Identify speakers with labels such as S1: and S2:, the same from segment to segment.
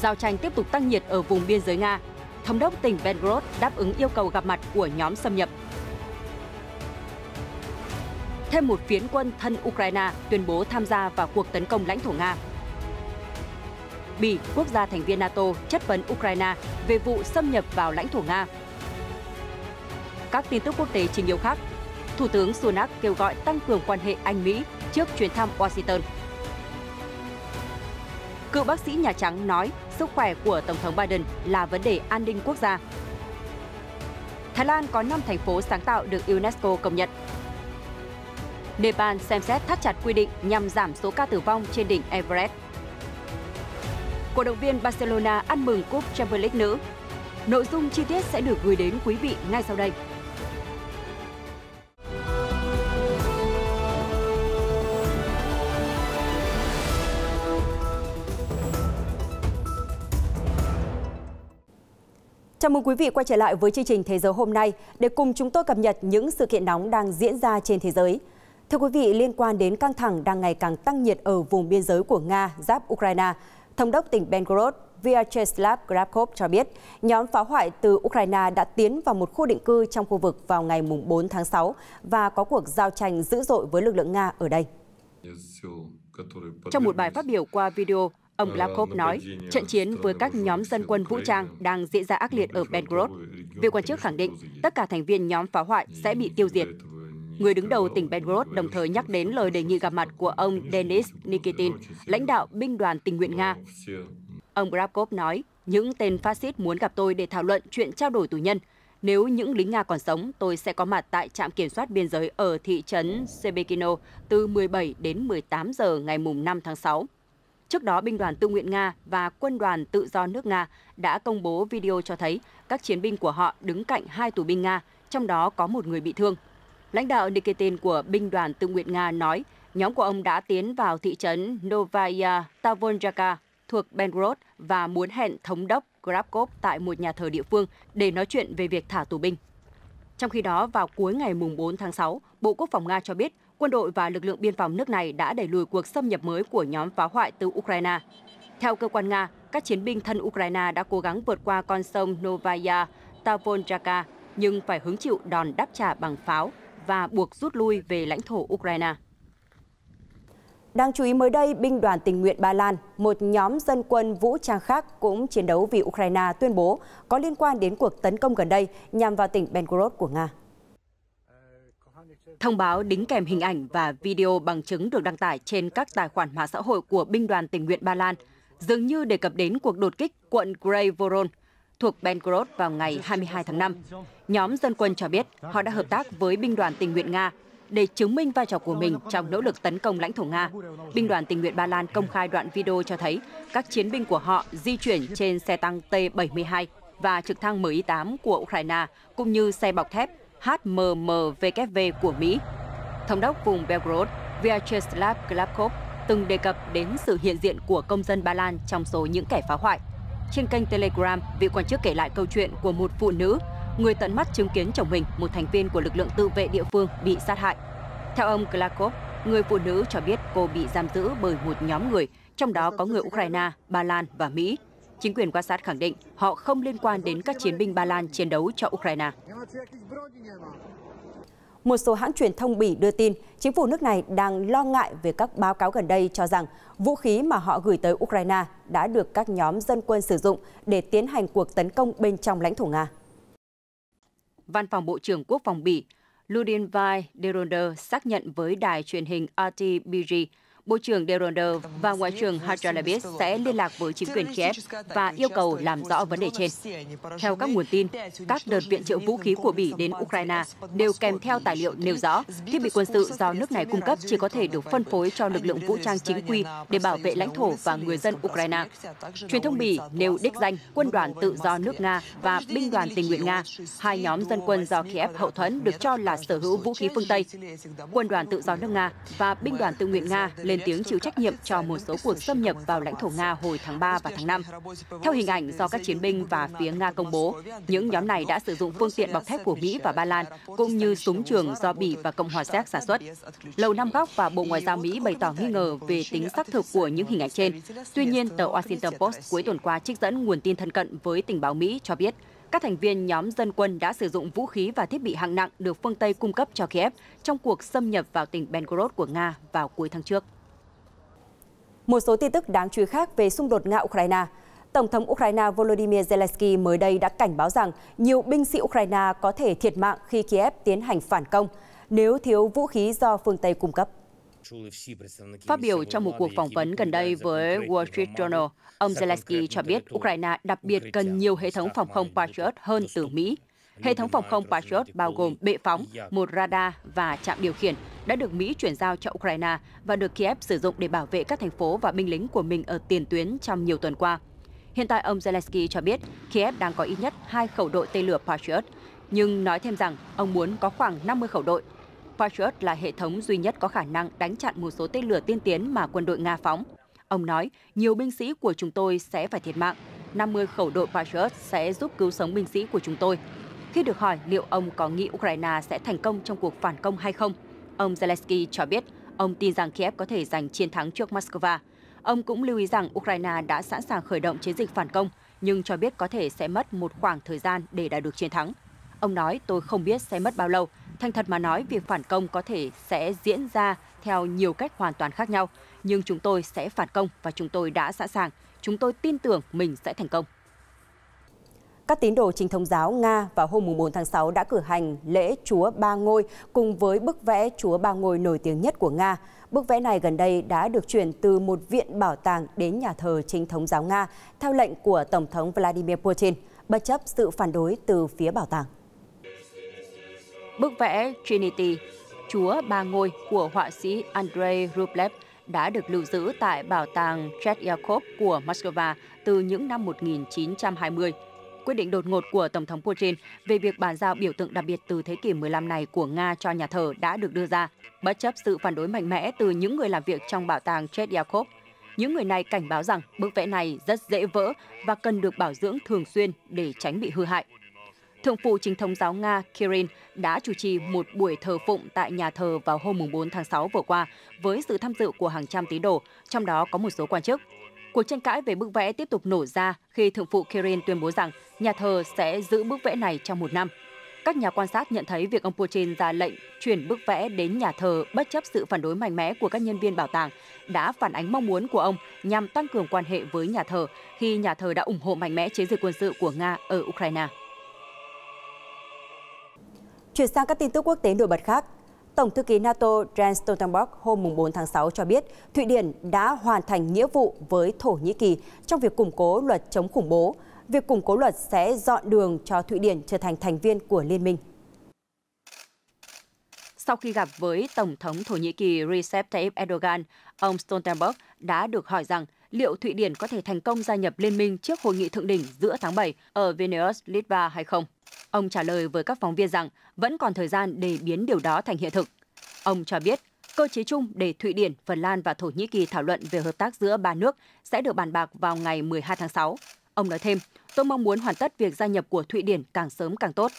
S1: giao tranh tiếp tục tăng nhiệt ở vùng biên giới Nga. Thống đốc tỉnh Belgrade đáp ứng yêu cầu gặp mặt của nhóm xâm nhập. Thêm một phiến quân thân Ukraine tuyên bố tham gia vào cuộc tấn công lãnh thổ Nga. Bỉ, quốc gia thành viên NATO, chất vấn Ukraine về vụ xâm nhập vào lãnh thổ Nga. Các tin tức quốc tế trình yếu khác, Thủ tướng Sunak kêu gọi tăng cường quan hệ Anh-Mỹ trước chuyến thăm Washington. Cựu bác sĩ Nhà Trắng nói sức khỏe của Tổng thống Biden là vấn đề an ninh quốc gia. Thái Lan có 5 thành phố sáng tạo được UNESCO công nhận. Nepal xem xét thắt chặt quy định nhằm giảm số ca tử vong trên đỉnh Everest. Cổ động viên Barcelona ăn mừng cúp Champions League nữ. Nội dung chi tiết sẽ được gửi đến quý vị ngay sau đây. Chào mừng quý vị quay trở lại với chương trình Thế giới hôm nay để cùng chúng tôi cập nhật những sự kiện nóng đang diễn ra trên thế giới. Thưa quý vị, liên quan đến căng thẳng đang ngày càng tăng nhiệt ở vùng biên giới của Nga giáp Ukraine, Thống đốc tỉnh Belgorod Vyacheslav Grabkov cho biết nhóm phá hoại từ Ukraine đã tiến vào một khu định cư trong khu vực vào ngày 4 tháng 6 và có cuộc giao tranh dữ dội với lực lượng Nga ở đây. Trong một bài phát biểu qua video, Ông Blackov ờ, nói, trận chiến với các nhóm dân quân vũ trang đang diễn ra ác liệt ở Belgrade. Vị quan chức khẳng định tất cả thành viên nhóm phá hoại sẽ bị tiêu diệt. Người đứng đầu tỉnh Belgrade đồng thời nhắc đến lời đề nghị gặp mặt của ông Denis Nikitin, lãnh đạo binh đoàn tình nguyện Nga. Ông Grabkov nói, những tên phát xít muốn gặp tôi để thảo luận chuyện trao đổi tù nhân. Nếu những lính Nga còn sống, tôi sẽ có mặt tại trạm kiểm soát biên giới ở thị trấn Sebekino từ 17 đến 18 giờ ngày 5 tháng 6. Trước đó, binh đoàn tự nguyện Nga và quân đoàn tự do nước Nga đã công bố video cho thấy các chiến binh của họ đứng cạnh hai tù binh Nga, trong đó có một người bị thương. Lãnh đạo Nikitin của binh đoàn tự nguyện Nga nói nhóm của ông đã tiến vào thị trấn Novaya Tavonjaka thuộc Belgorod và muốn hẹn thống đốc Grabkov tại một nhà thờ địa phương để nói chuyện về việc thả tù binh. Trong khi đó, vào cuối ngày 4 tháng 6, Bộ Quốc phòng Nga cho biết quân đội và lực lượng biên phòng nước này đã đẩy lùi cuộc xâm nhập mới của nhóm phá hoại từ Ukraine. Theo cơ quan Nga, các chiến binh thân Ukraine đã cố gắng vượt qua con sông Novaya Tavonjaka nhưng phải hứng chịu đòn đáp trả bằng pháo và buộc rút lui về lãnh thổ Ukraine. Đáng chú ý mới đây, binh đoàn tình nguyện Ba Lan, một nhóm dân quân vũ trang khác cũng chiến đấu vì Ukraine tuyên bố có liên quan đến cuộc tấn công gần đây nhằm vào tỉnh Belgorod của Nga. Thông báo đính kèm hình ảnh và video bằng chứng được đăng tải trên các tài khoản mạng xã hội của binh đoàn tình nguyện Ba Lan, dường như đề cập đến cuộc đột kích quận Grey Voron thuộc Belgorod vào ngày 22 tháng 5. Nhóm dân quân cho biết họ đã hợp tác với binh đoàn tình nguyện Nga để chứng minh vai trò của mình trong nỗ lực tấn công lãnh thổ Nga. Binh đoàn tình nguyện Ba Lan công khai đoạn video cho thấy các chiến binh của họ di chuyển trên xe tăng T-72 và trực thăng Mi-8 của Ukraine, cũng như xe bọc thép HMMVKV của Mỹ. Thống đốc vùng Belgrade Vyacheslav Klapkov từng đề cập đến sự hiện diện của công dân Ba Lan trong số những kẻ phá hoại. Trên kênh Telegram, vị quan chức kể lại câu chuyện của một phụ nữ, người tận mắt chứng kiến chồng mình, một thành viên của lực lượng tự vệ địa phương, bị sát hại. Theo ông Klapkov, người phụ nữ cho biết cô bị giam giữ bởi một nhóm người, trong đó có người Ukraine, Ba Lan và Mỹ. Chính quyền quan sát khẳng định họ không liên quan đến các chiến binh Ba Lan chiến đấu cho Ukraine. Một số hãng truyền thông Bỉ đưa tin chính phủ nước này đang lo ngại về các báo cáo gần đây cho rằng vũ khí mà họ gửi tới Ukraine đã được các nhóm dân quân sử dụng để tiến hành cuộc tấn công bên trong lãnh thổ Nga. Văn phòng Bộ trưởng Quốc phòng Bỉ Ludin Vai Deronder xác nhận với đài truyền hình RTBG Bộ trưởng De và Ngoại trưởng Hajanabis sẽ liên lạc với chính quyền Kiev và yêu cầu làm rõ vấn đề trên. Theo các nguồn tin, các đợt viện trợ vũ khí của Bỉ đến Ukraine đều kèm theo tài liệu nêu rõ thiết bị quân sự do nước này cung cấp chỉ có thể được phân phối cho lực lượng vũ trang chính quy để bảo vệ lãnh thổ và người dân Ukraine. Truyền thông Bỉ nêu đích danh quân đoàn tự do nước Nga và binh đoàn tình nguyện Nga, hai nhóm dân quân do Kiev hậu thuẫn được cho là sở hữu vũ khí phương Tây. Quân đoàn tự do nước Nga và binh đoàn tự nguyện Nga lên tiếng chịu trách nhiệm cho một số cuộc xâm nhập vào lãnh thổ Nga hồi tháng 3 và tháng 5. Theo hình ảnh do các chiến binh và phía Nga công bố, những nhóm này đã sử dụng phương tiện bọc thép của Mỹ và Ba Lan, cũng như súng trường do Bỉ và Cộng hòa Séc sản xuất. Lầu Năm Góc và Bộ Ngoại giao Mỹ bày tỏ nghi ngờ về tính xác thực của những hình ảnh trên. Tuy nhiên, tờ Washington Post cuối tuần qua trích dẫn nguồn tin thân cận với tình báo Mỹ cho biết, các thành viên nhóm dân quân đã sử dụng vũ khí và thiết bị hạng nặng được phương Tây cung cấp cho Kiev trong cuộc xâm nhập vào tỉnh Belgorod của Nga vào cuối tháng trước. Một số tin tức đáng chú ý khác về xung đột Nga-Ukraine. Tổng thống Ukraine Volodymyr Zelensky mới đây đã cảnh báo rằng nhiều binh sĩ Ukraine có thể thiệt mạng khi Kiev tiến hành phản công nếu thiếu vũ khí do phương Tây cung cấp. Phát biểu trong một cuộc phỏng vấn gần đây với Wall Street Journal, ông Zelensky cho biết Ukraine đặc biệt cần nhiều hệ thống phòng không Patriot hơn từ Mỹ. Hệ thống phòng không Patriot bao gồm bệ phóng, một radar và trạm điều khiển đã được Mỹ chuyển giao cho Ukraine và được Kiev sử dụng để bảo vệ các thành phố và binh lính của mình ở tiền tuyến trong nhiều tuần qua. Hiện tại ông Zelensky cho biết Kiev đang có ít nhất hai khẩu đội tên lửa Patriot, nhưng nói thêm rằng ông muốn có khoảng 50 khẩu đội. Patriot là hệ thống duy nhất có khả năng đánh chặn một số tên lửa tiên tiến mà quân đội Nga phóng. Ông nói, nhiều binh sĩ của chúng tôi sẽ phải thiệt mạng. 50 khẩu đội Patriot sẽ giúp cứu sống binh sĩ của chúng tôi. Khi được hỏi liệu ông có nghĩ Ukraine sẽ thành công trong cuộc phản công hay không, ông Zelensky cho biết ông tin rằng Kiev có thể giành chiến thắng trước Moscow. Ông cũng lưu ý rằng Ukraine đã sẵn sàng khởi động chiến dịch phản công, nhưng cho biết có thể sẽ mất một khoảng thời gian để đạt được chiến thắng. Ông nói tôi không biết sẽ mất bao lâu. Thành thật mà nói, việc phản công có thể sẽ diễn ra theo nhiều cách hoàn toàn khác nhau. Nhưng chúng tôi sẽ phản công và chúng tôi đã sẵn sàng. Chúng tôi tin tưởng mình sẽ thành công. Các tín đồ chính thống giáo Nga vào hôm 4 tháng 6 đã cử hành lễ Chúa Ba Ngôi cùng với bức vẽ Chúa Ba Ngôi nổi tiếng nhất của Nga. Bức vẽ này gần đây đã được chuyển từ một viện bảo tàng đến nhà thờ chính thống giáo Nga theo lệnh của Tổng thống Vladimir Putin, bất chấp sự phản đối từ phía bảo tàng. Bức vẽ Trinity, Chúa Ba Ngôi của họa sĩ Andrei Rublev đã được lưu giữ tại Bảo tàng Chetyakov của Moscow từ những năm 1920 quyết định đột ngột của Tổng thống Putin về việc bàn giao biểu tượng đặc biệt từ thế kỷ 15 này của Nga cho nhà thờ đã được đưa ra, bất chấp sự phản đối mạnh mẽ từ những người làm việc trong bảo tàng Tretyakov. Những người này cảnh báo rằng bức vẽ này rất dễ vỡ và cần được bảo dưỡng thường xuyên để tránh bị hư hại. Thượng phụ chính thống giáo Nga Kirin đã chủ trì một buổi thờ phụng tại nhà thờ vào hôm 4 tháng 6 vừa qua với sự tham dự của hàng trăm tín đồ, trong đó có một số quan chức. Cuộc tranh cãi về bức vẽ tiếp tục nổ ra khi thượng phụ Kirin tuyên bố rằng nhà thờ sẽ giữ bức vẽ này trong một năm. Các nhà quan sát nhận thấy việc ông Putin ra lệnh chuyển bức vẽ đến nhà thờ bất chấp sự phản đối mạnh mẽ của các nhân viên bảo tàng đã phản ánh mong muốn của ông nhằm tăng cường quan hệ với nhà thờ khi nhà thờ đã ủng hộ mạnh mẽ chiến dịch quân sự của Nga ở Ukraine. Chuyển sang các tin tức quốc tế nổi bật khác, Tổng thư ký NATO Jens Stoltenberg hôm 4 tháng 6 cho biết Thụy Điển đã hoàn thành nghĩa vụ với Thổ Nhĩ Kỳ trong việc củng cố luật chống khủng bố. Việc củng cố luật sẽ dọn đường cho Thụy Điển trở thành thành viên của liên minh. Sau khi gặp với Tổng thống Thổ Nhĩ Kỳ Recep Tayyip Erdogan, ông Stoltenberg đã được hỏi rằng liệu Thụy Điển có thể thành công gia nhập liên minh trước hội nghị thượng đỉnh giữa tháng 7 ở Vilnius, Litva hay không. Ông trả lời với các phóng viên rằng vẫn còn thời gian để biến điều đó thành hiện thực. Ông cho biết, cơ chế chung để Thụy Điển, Phần Lan và Thổ Nhĩ Kỳ thảo luận về hợp tác giữa ba nước sẽ được bàn bạc vào ngày 12 tháng 6. Ông nói thêm, tôi mong muốn hoàn tất việc gia nhập của Thụy Điển càng sớm càng tốt.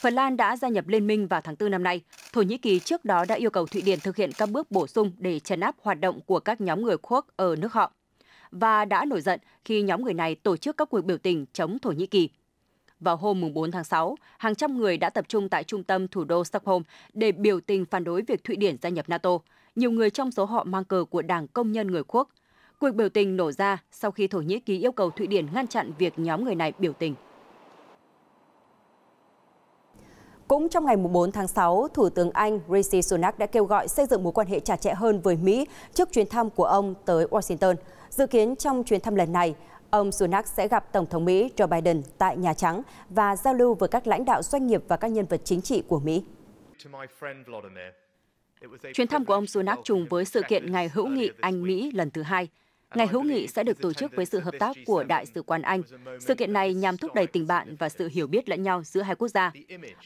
S1: Phần Lan đã gia nhập liên minh vào tháng 4 năm nay. Thổ Nhĩ Kỳ trước đó đã yêu cầu Thụy Điển thực hiện các bước bổ sung để chấn áp hoạt động của các nhóm người quốc ở nước họ và đã nổi giận khi nhóm người này tổ chức các cuộc biểu tình chống Thổ Nhĩ Kỳ vào hôm 4 tháng 6, hàng trăm người đã tập trung tại trung tâm thủ đô Stockholm để biểu tình phản đối việc Thụy Điển gia nhập NATO. Nhiều người trong số họ mang cờ của Đảng Công nhân Người Quốc. Cuộc biểu tình nổ ra sau khi Thổ Nhĩ Kỳ yêu cầu Thụy Điển ngăn chặn việc nhóm người này biểu tình. Cũng trong ngày 4 tháng 6, Thủ tướng Anh Rishi Sunak đã kêu gọi xây dựng mối quan hệ chặt chẽ hơn với Mỹ trước chuyến thăm của ông tới Washington. Dự kiến trong chuyến thăm lần này, Ông Sunak sẽ gặp Tổng thống Mỹ Joe Biden tại Nhà Trắng và giao lưu với các lãnh đạo doanh nghiệp và các nhân vật chính trị của Mỹ. Chuyến thăm của ông Sunak trùng với sự kiện Ngày hữu nghị Anh-Mỹ lần thứ hai. Ngày hữu nghị sẽ được tổ chức với sự hợp tác của Đại sứ quán Anh. Sự kiện này nhằm thúc đẩy tình bạn và sự hiểu biết lẫn nhau giữa hai quốc gia.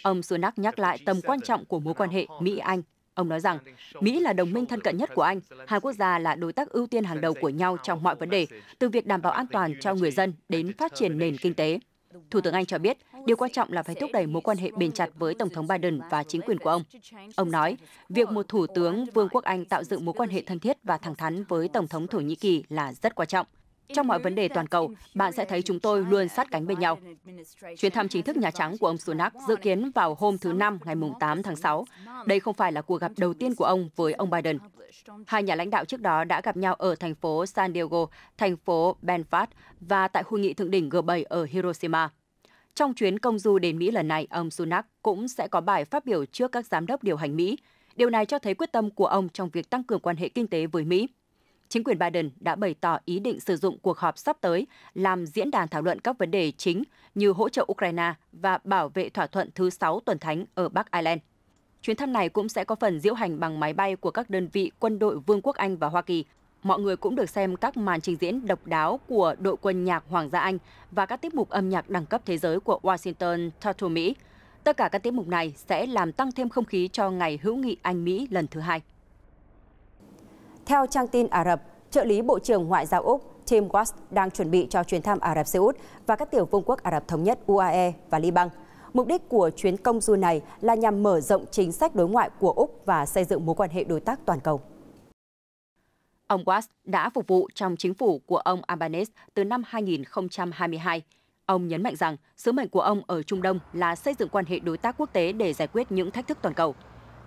S1: Ông Sunak nhắc lại tầm quan trọng của mối quan hệ Mỹ-Anh Ông nói rằng, Mỹ là đồng minh thân cận nhất của Anh, hai quốc gia là đối tác ưu tiên hàng đầu của nhau trong mọi vấn đề, từ việc đảm bảo an toàn cho người dân đến phát triển nền kinh tế. Thủ tướng Anh cho biết, điều quan trọng là phải thúc đẩy mối quan hệ bền chặt với Tổng thống Biden và chính quyền của ông. Ông nói, việc một Thủ tướng Vương quốc Anh tạo dựng mối quan hệ thân thiết và thẳng thắn với Tổng thống Thổ Nhĩ Kỳ là rất quan trọng. Trong mọi vấn đề toàn cầu, bạn sẽ thấy chúng tôi luôn sát cánh bên nhau. Chuyến thăm chính thức Nhà Trắng của ông Sunak dự kiến vào hôm thứ Năm ngày 8 tháng 6. Đây không phải là cuộc gặp đầu tiên của ông với ông Biden. Hai nhà lãnh đạo trước đó đã gặp nhau ở thành phố San Diego, thành phố Belfast và tại hội nghị thượng đỉnh G7 ở Hiroshima. Trong chuyến công du đến Mỹ lần này, ông Sunak cũng sẽ có bài phát biểu trước các giám đốc điều hành Mỹ. Điều này cho thấy quyết tâm của ông trong việc tăng cường quan hệ kinh tế với Mỹ chính quyền Biden đã bày tỏ ý định sử dụng cuộc họp sắp tới làm diễn đàn thảo luận các vấn đề chính như hỗ trợ Ukraine và bảo vệ thỏa thuận thứ 6 tuần thánh ở Bắc Ireland. Chuyến thăm này cũng sẽ có phần diễu hành bằng máy bay của các đơn vị quân đội Vương quốc Anh và Hoa Kỳ. Mọi người cũng được xem các màn trình diễn độc đáo của đội quân nhạc Hoàng gia Anh và các tiết mục âm nhạc đẳng cấp thế giới của Washington Tattoo Mỹ. Tất cả các tiết mục này sẽ làm tăng thêm không khí cho ngày hữu nghị Anh-Mỹ lần thứ hai. Theo trang tin Ả Rập, trợ lý Bộ trưởng Ngoại giao Úc Tim Watts đang chuẩn bị cho chuyến thăm Ả Rập Xê Út và các tiểu vương quốc Ả Rập Thống nhất UAE và Liban. Mục đích của chuyến công du này là nhằm mở rộng chính sách đối ngoại của Úc và xây dựng mối quan hệ đối tác toàn cầu. Ông Watts đã phục vụ trong chính phủ của ông Albanese từ năm 2022. Ông nhấn mạnh rằng sứ mệnh của ông ở Trung Đông là xây dựng quan hệ đối tác quốc tế để giải quyết những thách thức toàn cầu.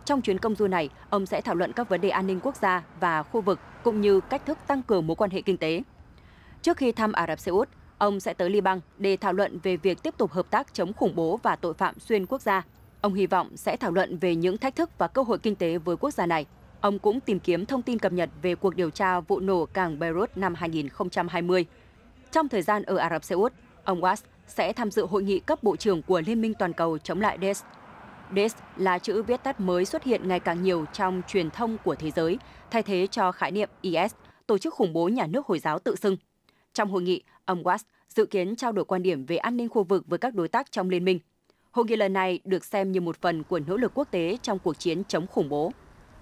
S1: Trong chuyến công du này, ông sẽ thảo luận các vấn đề an ninh quốc gia và khu vực cũng như cách thức tăng cường mối quan hệ kinh tế. Trước khi thăm Ả Rập Xê Út, ông sẽ tới Liban để thảo luận về việc tiếp tục hợp tác chống khủng bố và tội phạm xuyên quốc gia. Ông hy vọng sẽ thảo luận về những thách thức và cơ hội kinh tế với quốc gia này. Ông cũng tìm kiếm thông tin cập nhật về cuộc điều tra vụ nổ cảng Beirut năm 2020. Trong thời gian ở Ả Rập Xê Út, ông Watts sẽ tham dự hội nghị cấp bộ trưởng của Liên minh toàn cầu chống lại Daesh DES là chữ viết tắt mới xuất hiện ngày càng nhiều trong truyền thông của thế giới, thay thế cho khái niệm IS, tổ chức khủng bố nhà nước Hồi giáo tự xưng. Trong hội nghị, ông Watts dự kiến trao đổi quan điểm về an ninh khu vực với các đối tác trong liên minh. Hội nghị lần này được xem như một phần của nỗ lực quốc tế trong cuộc chiến chống khủng bố.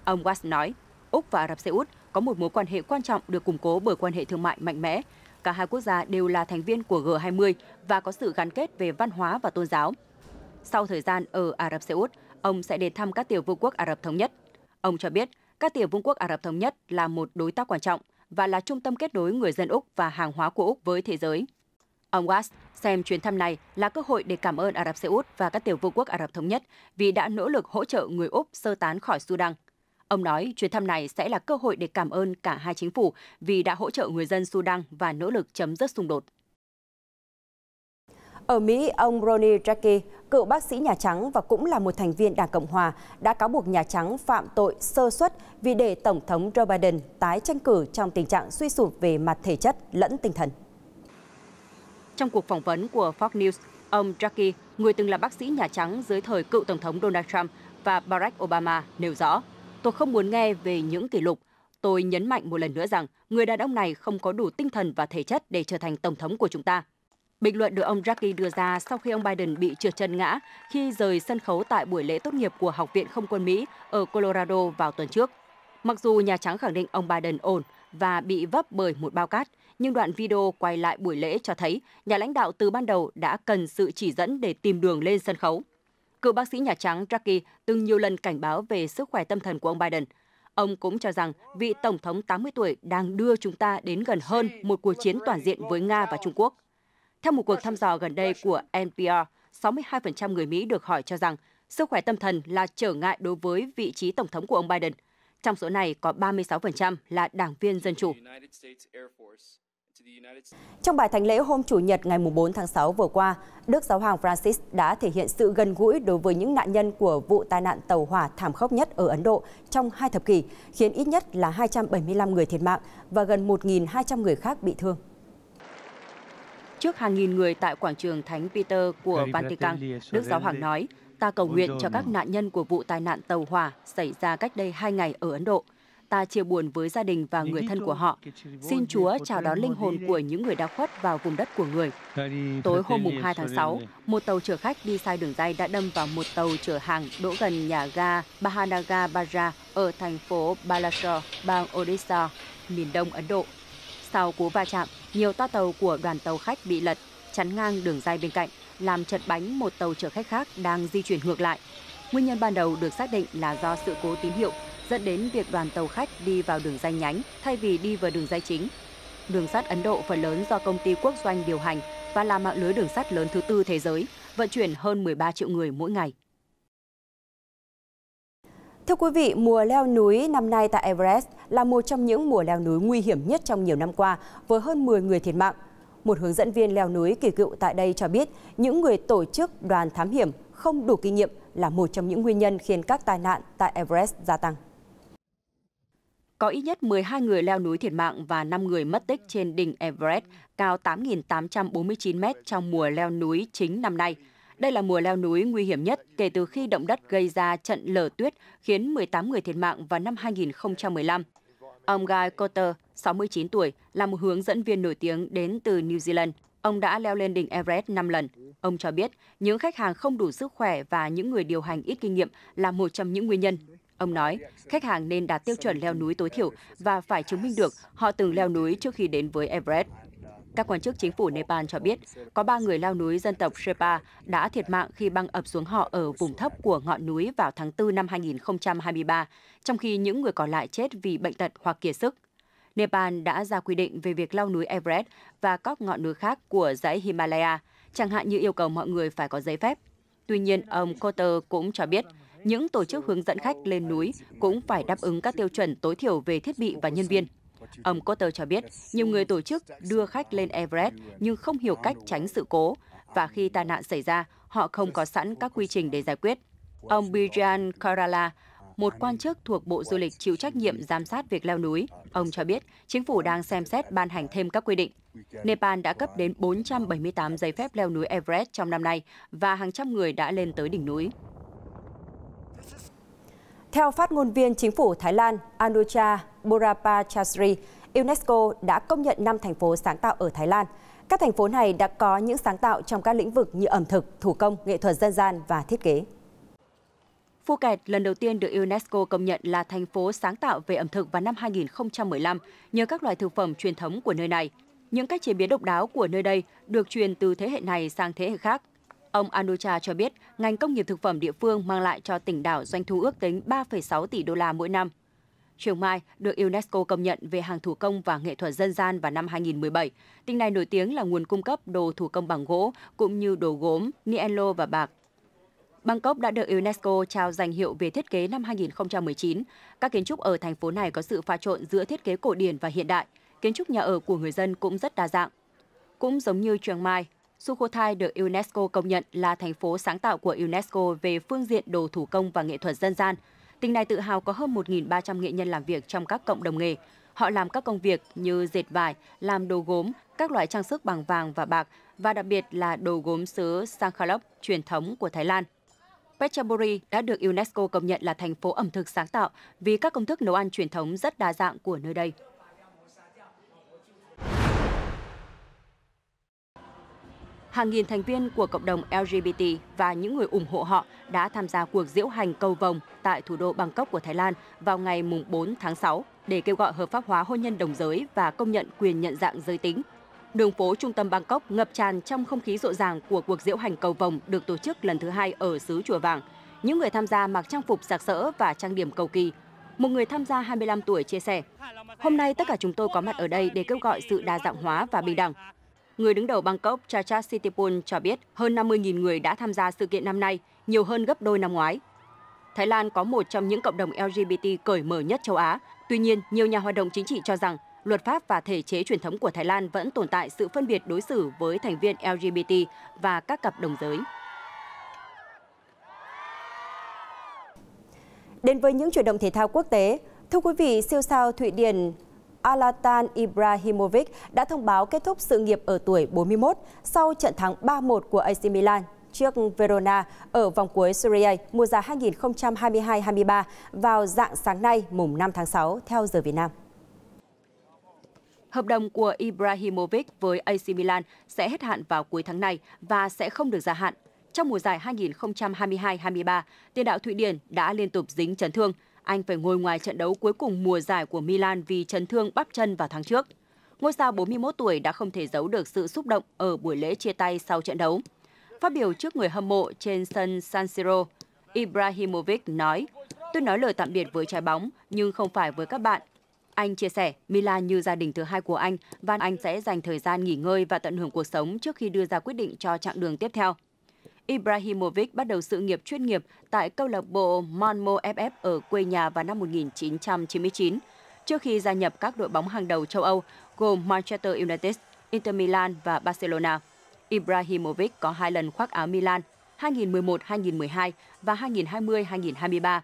S1: Ông Watts nói, Úc và Ả Rập Xê Út có một mối quan hệ quan trọng được củng cố bởi quan hệ thương mại mạnh mẽ. Cả hai quốc gia đều là thành viên của G20 và có sự gắn kết về văn hóa và tôn giáo – sau thời gian ở Ả Rập Xê Út, ông sẽ đến thăm các tiểu vương quốc Ả Rập Thống Nhất. Ông cho biết, các tiểu vương quốc Ả Rập Thống Nhất là một đối tác quan trọng và là trung tâm kết nối người dân Úc và hàng hóa của Úc với thế giới. Ông Watts xem chuyến thăm này là cơ hội để cảm ơn Ả Rập Xê Út và các tiểu vương quốc Ả Rập Thống Nhất vì đã nỗ lực hỗ trợ người Úc sơ tán khỏi Sudan. Ông nói chuyến thăm này sẽ là cơ hội để cảm ơn cả hai chính phủ vì đã hỗ trợ người dân Sudan và nỗ lực chấm dứt xung đột. Ở Mỹ, ông Ronny Jackie, cựu bác sĩ Nhà Trắng và cũng là một thành viên Đảng Cộng Hòa, đã cáo buộc Nhà Trắng phạm tội sơ suất vì để Tổng thống Joe Biden tái tranh cử trong tình trạng suy sụp về mặt thể chất lẫn tinh thần. Trong cuộc phỏng vấn của Fox News, ông Jackie, người từng là bác sĩ Nhà Trắng dưới thời cựu Tổng thống Donald Trump và Barack Obama, nêu rõ, tôi không muốn nghe về những kỷ lục. Tôi nhấn mạnh một lần nữa rằng người đàn ông này không có đủ tinh thần và thể chất để trở thành Tổng thống của chúng ta. Bình luận được ông Jackie đưa ra sau khi ông Biden bị trượt chân ngã khi rời sân khấu tại buổi lễ tốt nghiệp của Học viện Không quân Mỹ ở Colorado vào tuần trước. Mặc dù Nhà Trắng khẳng định ông Biden ổn và bị vấp bởi một bao cát, nhưng đoạn video quay lại buổi lễ cho thấy nhà lãnh đạo từ ban đầu đã cần sự chỉ dẫn để tìm đường lên sân khấu. Cựu bác sĩ Nhà Trắng Jackie từng nhiều lần cảnh báo về sức khỏe tâm thần của ông Biden. Ông cũng cho rằng vị Tổng thống 80 tuổi đang đưa chúng ta đến gần hơn một cuộc chiến toàn diện với Nga và Trung Quốc – theo một cuộc thăm dò gần đây của NPR, 62% người Mỹ được hỏi cho rằng sức khỏe tâm thần là trở ngại đối với vị trí tổng thống của ông Biden. Trong số này có 36% là đảng viên dân chủ. Trong bài thánh lễ hôm Chủ nhật ngày 4 tháng 6 vừa qua, Đức Giáo hoàng Francis đã thể hiện sự gần gũi đối với những nạn nhân của vụ tai nạn tàu hỏa thảm khốc nhất ở Ấn Độ trong hai thập kỷ, khiến ít nhất là 275 người thiệt mạng và gần 1.200 người khác bị thương. Trước hàng nghìn người tại quảng trường Thánh Peter của Vatican, Đức Giáo Hoàng nói, ta cầu nguyện cho các nạn nhân của vụ tai nạn tàu hỏa xảy ra cách đây hai ngày ở Ấn Độ. Ta chia buồn với gia đình và người thân của họ. Xin Chúa chào đón linh hồn của những người đã khuất vào vùng đất của người. Tối hôm 2 tháng 6, một tàu chở khách đi sai đường dây đã đâm vào một tàu chở hàng đỗ gần nhà ga Bahanaga Baja ở thành phố Balasore, bang Odisha, miền đông Ấn Độ sau cú va chạm, nhiều toa tàu của đoàn tàu khách bị lật, chắn ngang đường dây bên cạnh, làm chật bánh một tàu chở khách khác đang di chuyển ngược lại. Nguyên nhân ban đầu được xác định là do sự cố tín hiệu, dẫn đến việc đoàn tàu khách đi vào đường dây nhánh thay vì đi vào đường dây chính. Đường sắt Ấn Độ phần lớn do công ty quốc doanh điều hành và là mạng lưới đường sắt lớn thứ tư thế giới, vận chuyển hơn 13 triệu người mỗi ngày. Thưa quý vị, mùa leo núi năm nay tại Everest là một trong những mùa leo núi nguy hiểm nhất trong nhiều năm qua, với hơn 10 người thiệt mạng. Một hướng dẫn viên leo núi kỳ cựu tại đây cho biết, những người tổ chức đoàn thám hiểm không đủ kinh nghiệm là một trong những nguyên nhân khiến các tai nạn tại Everest gia tăng. Có ít nhất 12 người leo núi thiệt mạng và 5 người mất tích trên đỉnh Everest cao 8.849 m trong mùa leo núi chính năm nay – đây là mùa leo núi nguy hiểm nhất kể từ khi động đất gây ra trận lở tuyết khiến 18 người thiệt mạng vào năm 2015. Ông Guy Cotter, 69 tuổi, là một hướng dẫn viên nổi tiếng đến từ New Zealand. Ông đã leo lên đỉnh Everest 5 lần. Ông cho biết những khách hàng không đủ sức khỏe và những người điều hành ít kinh nghiệm là một trong những nguyên nhân. Ông nói, khách hàng nên đạt tiêu chuẩn leo núi tối thiểu và phải chứng minh được họ từng leo núi trước khi đến với Everest. Các quan chức chính phủ Nepal cho biết có 3 người leo núi dân tộc Sherpa đã thiệt mạng khi băng ập xuống họ ở vùng thấp của ngọn núi vào tháng 4 năm 2023, trong khi những người còn lại chết vì bệnh tật hoặc kiệt sức. Nepal đã ra quy định về việc leo núi Everest và các ngọn núi khác của dãy Himalaya, chẳng hạn như yêu cầu mọi người phải có giấy phép. Tuy nhiên, ông Cotter cũng cho biết, những tổ chức hướng dẫn khách lên núi cũng phải đáp ứng các tiêu chuẩn tối thiểu về thiết bị và nhân viên – Ông Cotter cho biết, nhiều người tổ chức đưa khách lên Everest nhưng không hiểu cách tránh sự cố, và khi tai nạn xảy ra, họ không có sẵn các quy trình để giải quyết. Ông Bijan Karala, một quan chức thuộc Bộ Du lịch chịu trách nhiệm giám sát việc leo núi. Ông cho biết chính phủ đang xem xét ban hành thêm các quy định. Nepal đã cấp đến 478 giấy phép leo núi Everest trong năm nay và hàng trăm người đã lên tới đỉnh núi. Theo phát ngôn viên chính phủ Thái Lan Anucha Burapachasri, UNESCO đã công nhận 5 thành phố sáng tạo ở Thái Lan. Các thành phố này đã có những sáng tạo trong các lĩnh vực như ẩm thực, thủ công, nghệ thuật dân gian và thiết kế. Phuket lần đầu tiên được UNESCO công nhận là thành phố sáng tạo về ẩm thực vào năm 2015 nhờ các loại thực phẩm truyền thống của nơi này. Những cách chế biến độc đáo của nơi đây được truyền từ thế hệ này sang thế hệ khác. Ông Anucha cho biết, ngành công nghiệp thực phẩm địa phương mang lại cho tỉnh đảo doanh thu ước tính 3,6 tỷ đô la mỗi năm. Trường Mai được UNESCO công nhận về hàng thủ công và nghệ thuật dân gian vào năm 2017. Tỉnh này nổi tiếng là nguồn cung cấp đồ thủ công bằng gỗ cũng như đồ gốm, nielo và bạc. Bangkok đã được UNESCO trao danh hiệu về thiết kế năm 2019. Các kiến trúc ở thành phố này có sự pha trộn giữa thiết kế cổ điển và hiện đại. Kiến trúc nhà ở của người dân cũng rất đa dạng. Cũng giống như Chiang Mai, Sukhothai được UNESCO công nhận là thành phố sáng tạo của UNESCO về phương diện đồ thủ công và nghệ thuật dân gian – Tỉnh này tự hào có hơn 1.300 nghệ nhân làm việc trong các cộng đồng nghề. Họ làm các công việc như dệt vải, làm đồ gốm, các loại trang sức bằng vàng và bạc và đặc biệt là đồ gốm sứ Sangkhalop truyền thống của Thái Lan. Phetchaburi đã được UNESCO công nhận là thành phố ẩm thực sáng tạo vì các công thức nấu ăn truyền thống rất đa dạng của nơi đây. hàng nghìn thành viên của cộng đồng LGBT và những người ủng hộ họ đã tham gia cuộc diễu hành cầu vồng tại thủ đô Bangkok của Thái Lan vào ngày 4 tháng 6 để kêu gọi hợp pháp hóa hôn nhân đồng giới và công nhận quyền nhận dạng giới tính. Đường phố trung tâm Bangkok ngập tràn trong không khí rộn ràng của cuộc diễu hành cầu vồng được tổ chức lần thứ hai ở xứ Chùa Vàng. Những người tham gia mặc trang phục sạc sỡ và trang điểm cầu kỳ, một người tham gia 25 tuổi chia sẻ, Hôm nay tất cả chúng tôi có mặt ở đây để kêu gọi sự đa dạng hóa và bình đẳng người đứng đầu Bangkok Chacha Sitipul cho biết hơn 50.000 người đã tham gia sự kiện năm nay, nhiều hơn gấp đôi năm ngoái. Thái Lan có một trong những cộng đồng LGBT cởi mở nhất châu Á. Tuy nhiên, nhiều nhà hoạt động chính trị cho rằng luật pháp và thể chế truyền thống của Thái Lan vẫn tồn tại sự phân biệt đối xử với thành viên LGBT và các cặp đồng giới. Đến với những chuyển động thể thao quốc tế, thưa quý vị, siêu sao Thụy Điển Alatan Ibrahimovic đã thông báo kết thúc sự nghiệp ở tuổi 41 sau trận thắng 3-1 của AC Milan trước Verona ở vòng cuối Serie A mùa giải 2022-23 vào dạng sáng nay mùng 5 tháng 6 theo giờ Việt Nam. Hợp đồng của Ibrahimovic với AC Milan sẽ hết hạn vào cuối tháng này và sẽ không được gia hạn. Trong mùa giải 2022-23, tiền đạo Thụy Điển đã liên tục dính chấn thương – anh phải ngồi ngoài trận đấu cuối cùng mùa giải của Milan vì chấn thương bắp chân vào tháng trước. Ngôi sao 41 tuổi đã không thể giấu được sự xúc động ở buổi lễ chia tay sau trận đấu. Phát biểu trước người hâm mộ trên sân San Siro, Ibrahimovic nói, Tôi nói lời tạm biệt với trái bóng, nhưng không phải với các bạn. Anh chia sẻ, Milan như gia đình thứ hai của anh và anh sẽ dành thời gian nghỉ ngơi và tận hưởng cuộc sống trước khi đưa ra quyết định cho chặng đường tiếp theo. Ibrahimovic bắt đầu sự nghiệp chuyên nghiệp tại câu lạc bộ Malmo FF ở quê nhà vào năm 1999, trước khi gia nhập các đội bóng hàng đầu châu Âu gồm Manchester United, Inter Milan và Barcelona. Ibrahimovic có hai lần khoác áo Milan 2011-2012 và 2020-2023.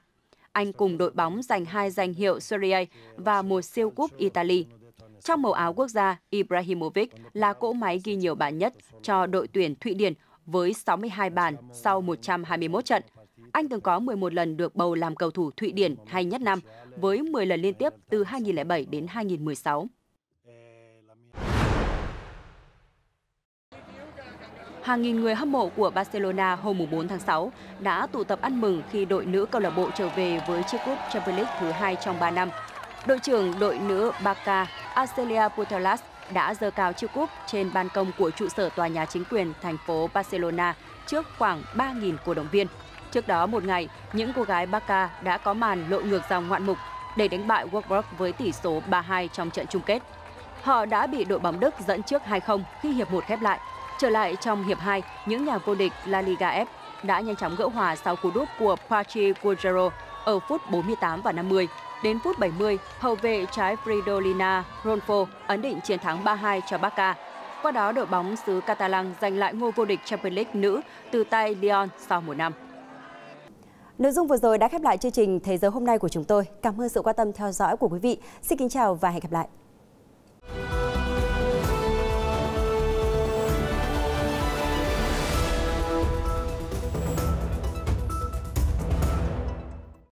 S1: Anh cùng đội bóng giành hai danh hiệu Serie A và một siêu cúp Italy. Trong màu áo quốc gia, Ibrahimovic là cỗ máy ghi nhiều bàn nhất cho đội tuyển Thụy Điển với 62 bàn sau 121 trận. Anh từng có 11 lần được bầu làm cầu thủ Thụy Điển hay nhất năm, với 10 lần liên tiếp từ 2007 đến 2016. Hàng nghìn người hâm mộ của Barcelona hôm 4 tháng 6 đã tụ tập ăn mừng khi đội nữ câu lạc bộ trở về với chiếc cúp Champions League thứ hai trong 3 năm. Đội trưởng đội nữ Barca Arcelia Putellas đã dơ cao chiếc cúp trên ban công của trụ sở tòa nhà chính quyền thành phố Barcelona trước khoảng 3.000 cổ động viên. Trước đó một ngày, những cô gái Barca đã có màn lội ngược dòng ngoạn mục để đánh bại Wolfsburg với tỷ số 3-2 trong trận chung kết. Họ đã bị đội bóng Đức dẫn trước 2-0 khi hiệp 1 khép lại. Trở lại trong hiệp 2, những nhà vô địch La Liga F đã nhanh chóng gỡ hòa sau cú đúp của Pachi Guerrero ở phút 48 và 50 Đến phút 70, hậu vệ trái Fridolina Ronfo ấn định chiến thắng 3-2 cho Barca. Qua đó đội bóng xứ Catalan giành lại ngôi vô địch Champions League nữ từ tay Lyon sau một năm. Nội dung vừa rồi đã khép lại chương trình Thế giới hôm nay của chúng tôi. Cảm ơn sự quan tâm theo dõi của quý vị. Xin kính chào và hẹn gặp lại.